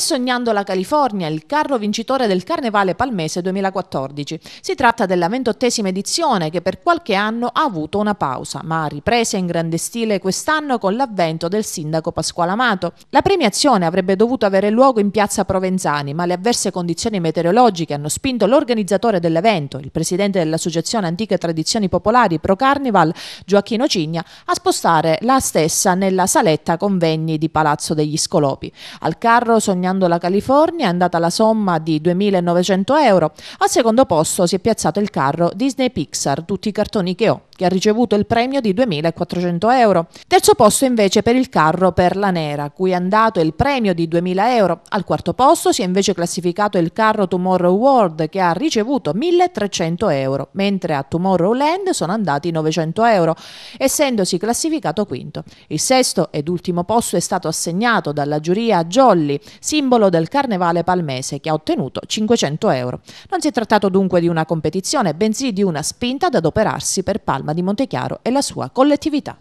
E sognando la California, il carro vincitore del Carnevale Palmese 2014. Si tratta della ventottesima edizione che per qualche anno ha avuto una pausa, ma ripresa in grande stile quest'anno con l'avvento del sindaco Pasquale Amato. La premiazione avrebbe dovuto avere luogo in piazza Provenzani, ma le avverse condizioni meteorologiche hanno spinto l'organizzatore dell'evento, il presidente dell'Associazione Antiche Tradizioni Popolari Pro Carnival, Gioacchino Cigna, a spostare la stessa nella saletta convegni di Palazzo degli Scolopi. Al carro sognando guadagnando la California, è andata la somma di 2.900 euro. Al secondo posto si è piazzato il carro Disney Pixar, tutti i cartoni che ho, che ha ricevuto il premio di 2.400 euro. Terzo posto invece per il carro per la Nera, cui è andato il premio di 2.000 euro. Al quarto posto si è invece classificato il carro Tomorrow World, che ha ricevuto 1.300 euro, mentre a Tomorrowland sono andati 900 euro, essendosi classificato quinto. Il sesto ed ultimo posto è stato assegnato dalla giuria Jolly, simbolo del Carnevale Palmese, che ha ottenuto 500 euro. Non si è trattato dunque di una competizione, bensì di una spinta ad adoperarsi per Palma di Montechiaro e la sua collettività.